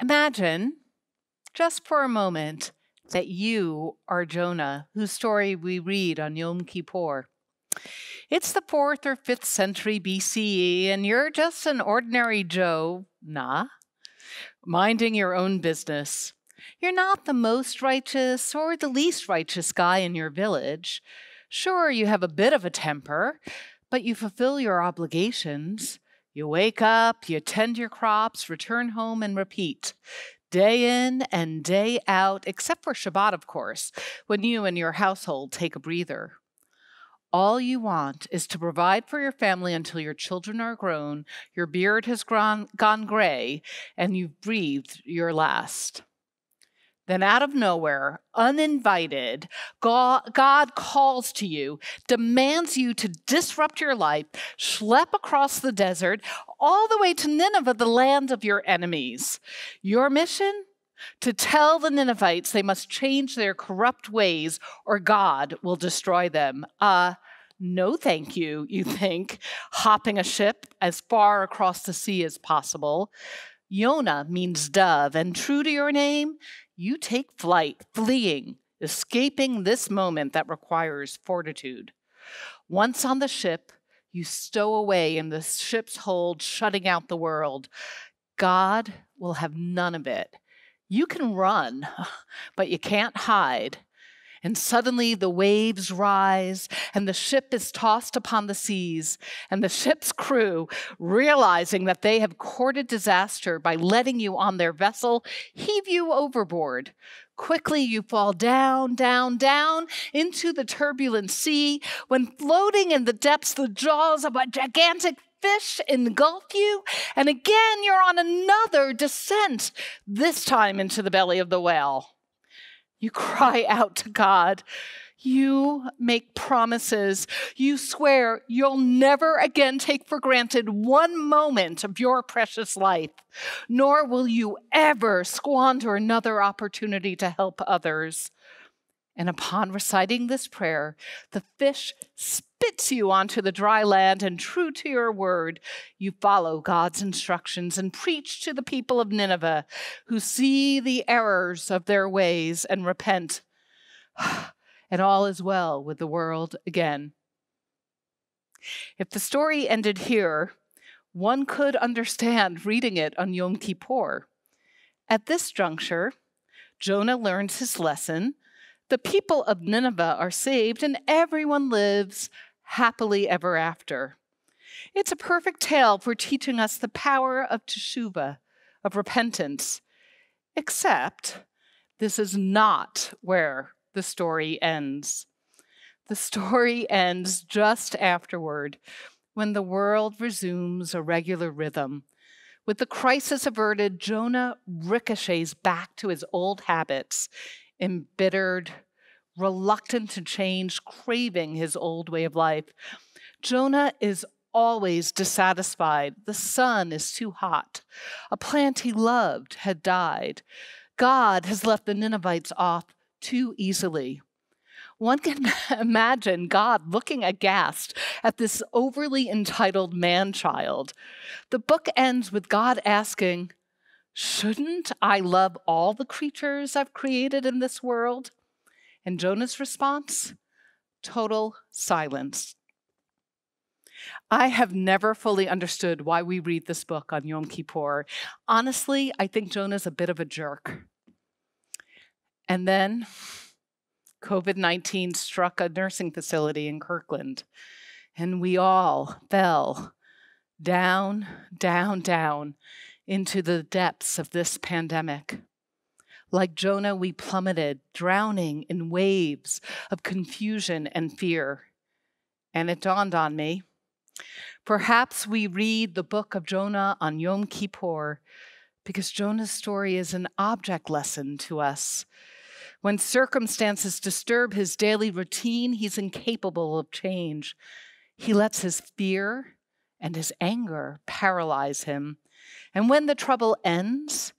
Imagine, just for a moment, that you are Jonah, whose story we read on Yom Kippur. It's the fourth or fifth century BCE, and you're just an ordinary Joe, nah, minding your own business. You're not the most righteous or the least righteous guy in your village. Sure, you have a bit of a temper, but you fulfill your obligations. You wake up, you tend your crops, return home, and repeat. Day in and day out, except for Shabbat, of course, when you and your household take a breather. All you want is to provide for your family until your children are grown, your beard has gone, gone gray, and you've breathed your last. Then, out of nowhere, uninvited, God calls to you, demands you to disrupt your life, schlep across the desert, all the way to Nineveh, the land of your enemies. Your mission? To tell the Ninevites they must change their corrupt ways or God will destroy them. Uh, no thank you, you think, hopping a ship as far across the sea as possible. Yona means dove, and true to your name, you take flight, fleeing, escaping this moment that requires fortitude. Once on the ship, you stow away in the ship's hold, shutting out the world. God will have none of it. You can run, but you can't hide. And suddenly the waves rise, and the ship is tossed upon the seas. And the ship's crew, realizing that they have courted disaster by letting you on their vessel, heave you overboard. Quickly you fall down, down, down into the turbulent sea, when floating in the depths, the jaws of a gigantic fish engulf you, and again you're on another descent, this time into the belly of the whale. You cry out to God. You make promises. You swear you'll never again take for granted one moment of your precious life, nor will you ever squander another opportunity to help others. And upon reciting this prayer, the fish spits you onto the dry land, and true to your word, you follow God's instructions and preach to the people of Nineveh who see the errors of their ways and repent. and all is well with the world again. If the story ended here, one could understand reading it on Yom Kippur. At this juncture, Jonah learns his lesson. The people of Nineveh are saved, and everyone lives happily ever after. It's a perfect tale for teaching us the power of teshuva, of repentance. Except, this is not where the story ends. The story ends just afterward when the world resumes a regular rhythm. With the crisis averted, Jonah ricochets back to his old habits, embittered, reluctant to change, craving his old way of life. Jonah is always dissatisfied. The sun is too hot. A plant he loved had died. God has left the Ninevites off too easily. One can imagine God looking aghast at this overly entitled man child. The book ends with God asking, Shouldn't I love all the creatures I've created in this world? And Jonah's response? Total silence. I have never fully understood why we read this book on Yom Kippur. Honestly, I think Jonah's a bit of a jerk. And then COVID 19 struck a nursing facility in Kirkland, and we all fell down, down, down into the depths of this pandemic. Like Jonah, we plummeted, drowning in waves of confusion and fear. And it dawned on me. Perhaps we read the book of Jonah on Yom Kippur because Jonah's story is an object lesson to us. When circumstances disturb his daily routine, he's incapable of change. He lets his fear and his anger paralyze him. And when the trouble ends,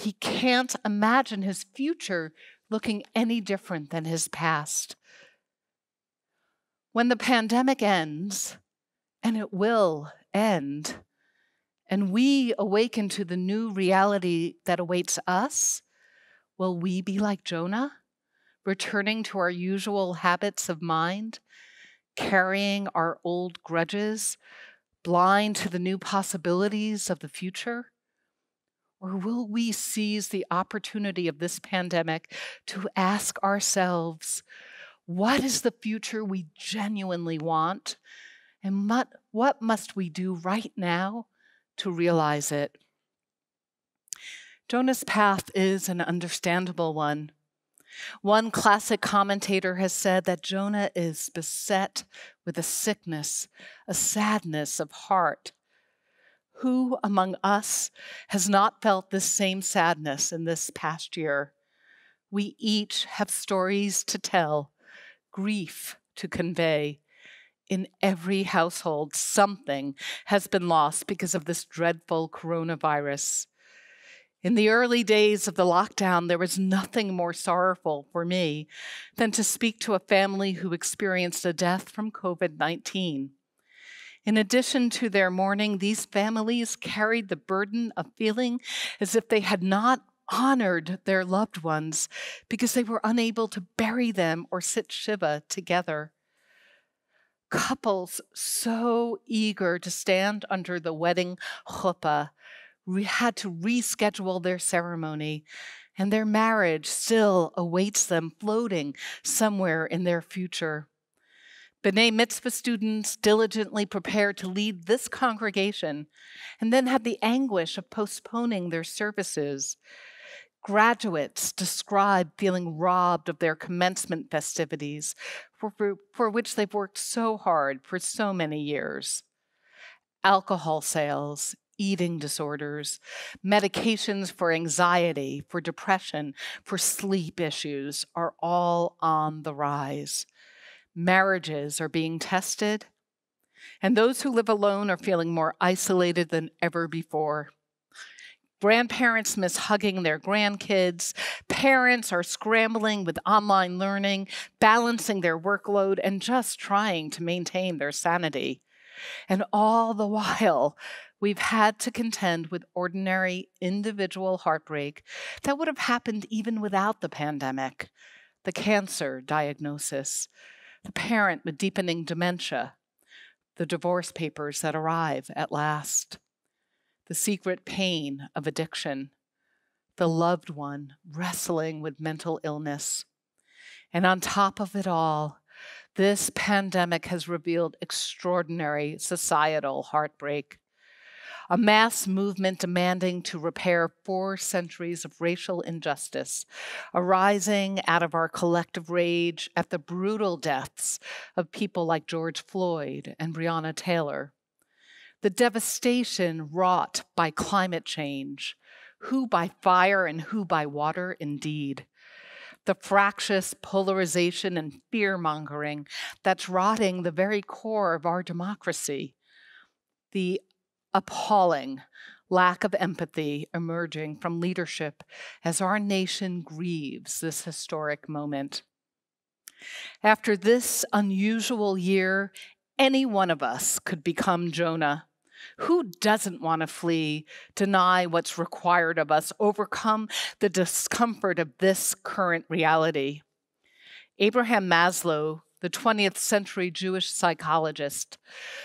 he can't imagine his future looking any different than his past. When the pandemic ends, and it will end, and we awaken to the new reality that awaits us, will we be like Jonah, returning to our usual habits of mind, carrying our old grudges, blind to the new possibilities of the future? Or will we seize the opportunity of this pandemic to ask ourselves, what is the future we genuinely want? And what, what must we do right now to realize it? Jonah's path is an understandable one. One classic commentator has said that Jonah is beset with a sickness, a sadness of heart, who among us has not felt this same sadness in this past year? We each have stories to tell, grief to convey. In every household, something has been lost because of this dreadful coronavirus. In the early days of the lockdown, there was nothing more sorrowful for me than to speak to a family who experienced a death from COVID 19. In addition to their mourning, these families carried the burden of feeling as if they had not honored their loved ones because they were unable to bury them or sit Shiva together. Couples so eager to stand under the wedding chuppah had to reschedule their ceremony, and their marriage still awaits them floating somewhere in their future. B'nai Mitzvah students diligently prepared to lead this congregation and then had the anguish of postponing their services. Graduates described feeling robbed of their commencement festivities, for, for, for which they've worked so hard for so many years. Alcohol sales, eating disorders, medications for anxiety, for depression, for sleep issues are all on the rise marriages are being tested, and those who live alone are feeling more isolated than ever before. Grandparents miss hugging their grandkids. Parents are scrambling with online learning, balancing their workload, and just trying to maintain their sanity. And all the while, we've had to contend with ordinary individual heartbreak that would have happened even without the pandemic, the cancer diagnosis, the parent with deepening dementia, the divorce papers that arrive at last, the secret pain of addiction, the loved one wrestling with mental illness. And on top of it all, this pandemic has revealed extraordinary societal heartbreak a mass movement demanding to repair four centuries of racial injustice, arising out of our collective rage at the brutal deaths of people like George Floyd and Breonna Taylor. The devastation wrought by climate change, who by fire and who by water, indeed the fractious polarization and fear mongering that's rotting the very core of our democracy, the appalling lack of empathy emerging from leadership as our nation grieves this historic moment. After this unusual year, any one of us could become Jonah. Who doesn't want to flee, deny what's required of us, overcome the discomfort of this current reality? Abraham Maslow the 20th century Jewish psychologist,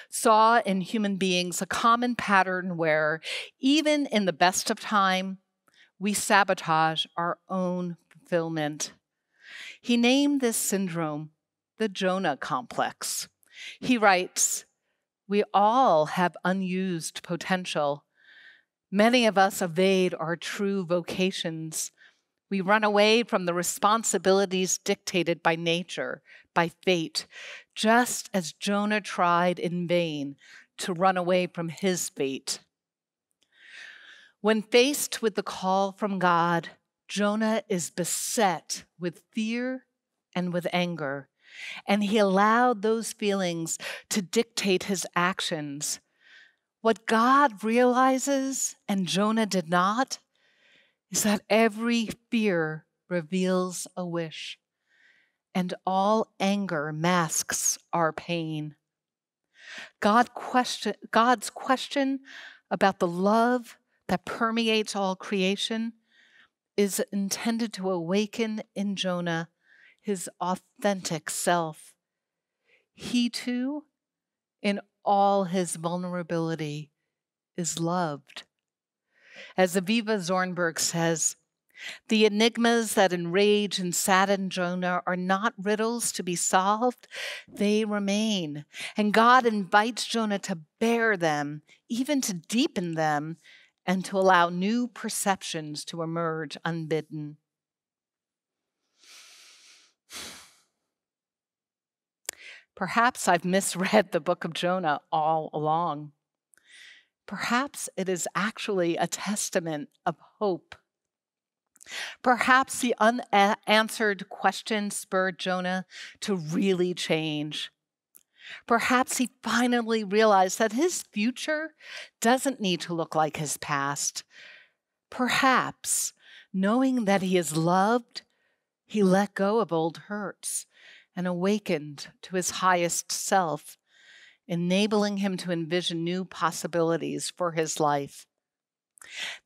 saw in human beings a common pattern where, even in the best of time, we sabotage our own fulfillment. He named this syndrome the Jonah complex. He writes, We all have unused potential. Many of us evade our true vocations we run away from the responsibilities dictated by nature, by fate, just as Jonah tried in vain to run away from his fate. When faced with the call from God, Jonah is beset with fear and with anger, and he allowed those feelings to dictate his actions. What God realizes and Jonah did not is that every fear reveals a wish, and all anger masks our pain. God question, God's question about the love that permeates all creation is intended to awaken in Jonah his authentic self. He too, in all his vulnerability, is loved. As Aviva Zornberg says, the enigmas that enrage and sadden Jonah are not riddles to be solved, they remain. And God invites Jonah to bear them, even to deepen them, and to allow new perceptions to emerge unbidden. Perhaps I've misread the book of Jonah all along. Perhaps it is actually a testament of hope. Perhaps the unanswered question spurred Jonah to really change. Perhaps he finally realized that his future doesn't need to look like his past. Perhaps, knowing that he is loved, he let go of old hurts and awakened to his highest self enabling him to envision new possibilities for his life.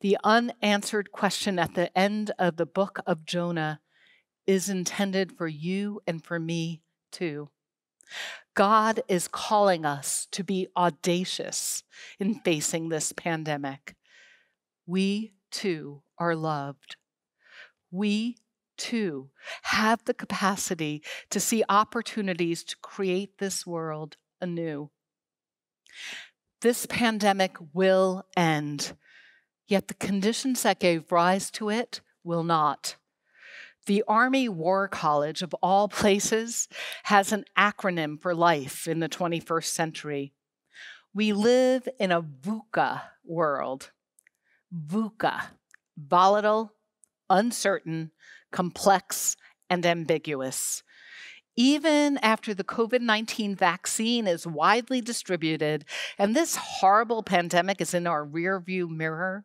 The unanswered question at the end of the book of Jonah is intended for you and for me too. God is calling us to be audacious in facing this pandemic. We too are loved. We too have the capacity to see opportunities to create this world anew. This pandemic will end, yet the conditions that gave rise to it will not. The Army War College, of all places, has an acronym for life in the 21st century. We live in a VUCA world. VUCA, volatile, uncertain, complex, and ambiguous even after the COVID 19 vaccine is widely distributed and this horrible pandemic is in our rearview mirror,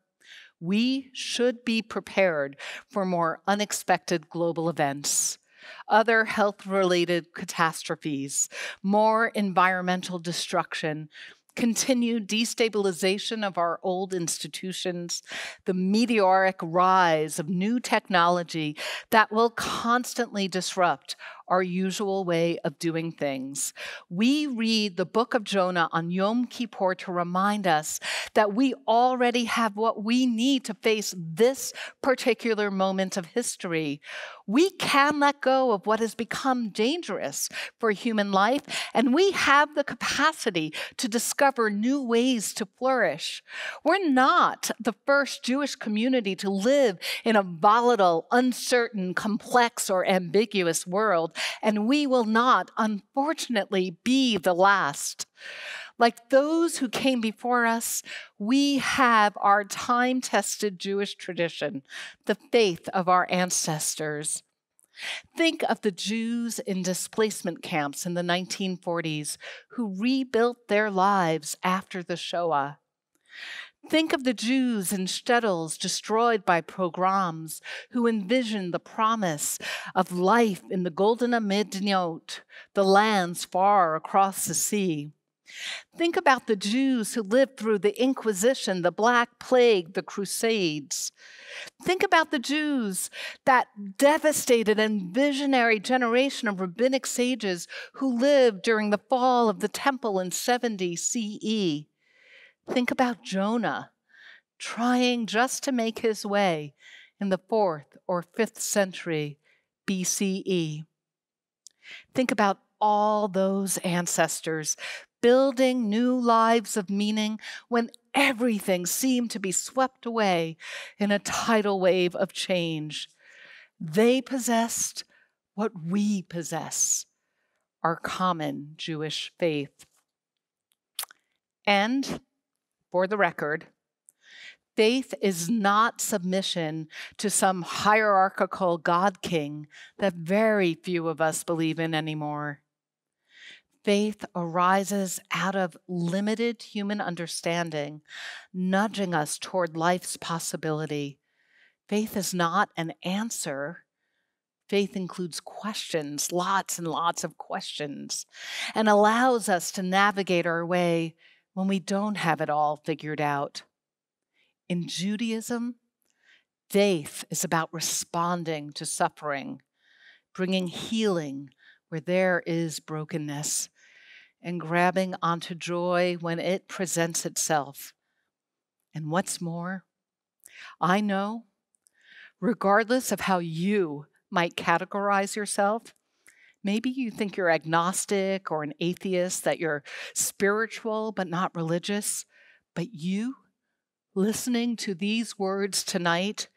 we should be prepared for more unexpected global events, other health related catastrophes, more environmental destruction. Continued destabilization of our old institutions, the meteoric rise of new technology that will constantly disrupt our usual way of doing things. We read the book of Jonah on Yom Kippur to remind us that we already have what we need to face this particular moment of history. We can let go of what has become dangerous for human life, and we have the capacity to discover new ways to flourish. We're not the first Jewish community to live in a volatile, uncertain, complex, or ambiguous world and we will not, unfortunately, be the last. Like those who came before us, we have our time tested Jewish tradition, the faith of our ancestors. Think of the Jews in displacement camps in the 1940s who rebuilt their lives after the Shoah. Think of the Jews in shtetls destroyed by pogroms who envisioned the promise of life in the golden Amidniot, the lands far across the sea. Think about the Jews who lived through the Inquisition, the Black Plague, the Crusades. Think about the Jews, that devastated and visionary generation of rabbinic sages who lived during the fall of the temple in 70 CE. Think about Jonah trying just to make his way in the fourth or fifth century BCE. Think about all those ancestors building new lives of meaning when everything seemed to be swept away in a tidal wave of change. They possessed what we possess our common Jewish faith. And for the record, faith is not submission to some hierarchical God king that very few of us believe in anymore. Faith arises out of limited human understanding, nudging us toward life's possibility. Faith is not an answer. Faith includes questions, lots and lots of questions, and allows us to navigate our way when we don't have it all figured out. In Judaism, faith is about responding to suffering, bringing healing where there is brokenness, and grabbing onto joy when it presents itself. And what's more, I know, regardless of how you might categorize yourself, Maybe you think you're agnostic or an atheist, that you're spiritual but not religious. But you, listening to these words tonight,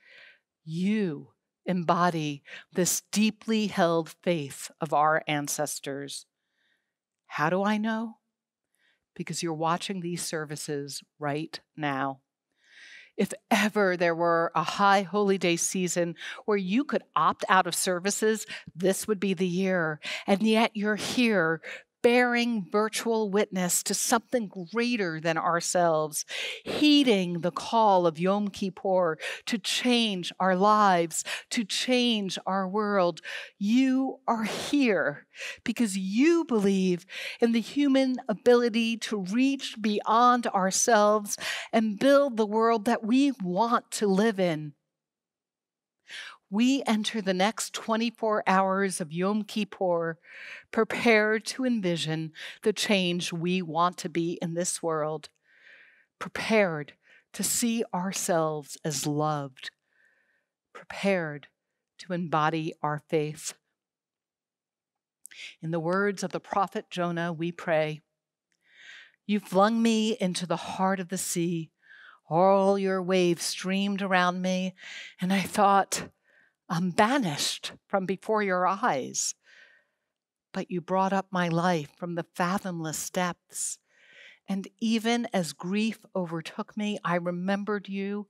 you embody this deeply held faith of our ancestors. How do I know? Because you're watching these services right now if ever there were a high holy day season where you could opt out of services, this would be the year. And yet you're here bearing virtual witness to something greater than ourselves, heeding the call of Yom Kippur to change our lives, to change our world. You are here because you believe in the human ability to reach beyond ourselves and build the world that we want to live in we enter the next 24 hours of Yom Kippur prepared to envision the change we want to be in this world, prepared to see ourselves as loved, prepared to embody our faith. In the words of the prophet Jonah, we pray You flung me into the heart of the sea. All your waves streamed around me, and I thought, I'm banished from before your eyes. But you brought up my life from the fathomless depths. And even as grief overtook me, I remembered you,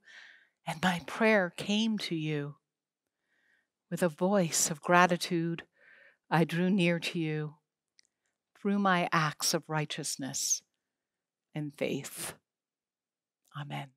and my prayer came to you. With a voice of gratitude, I drew near to you through my acts of righteousness and faith. Amen.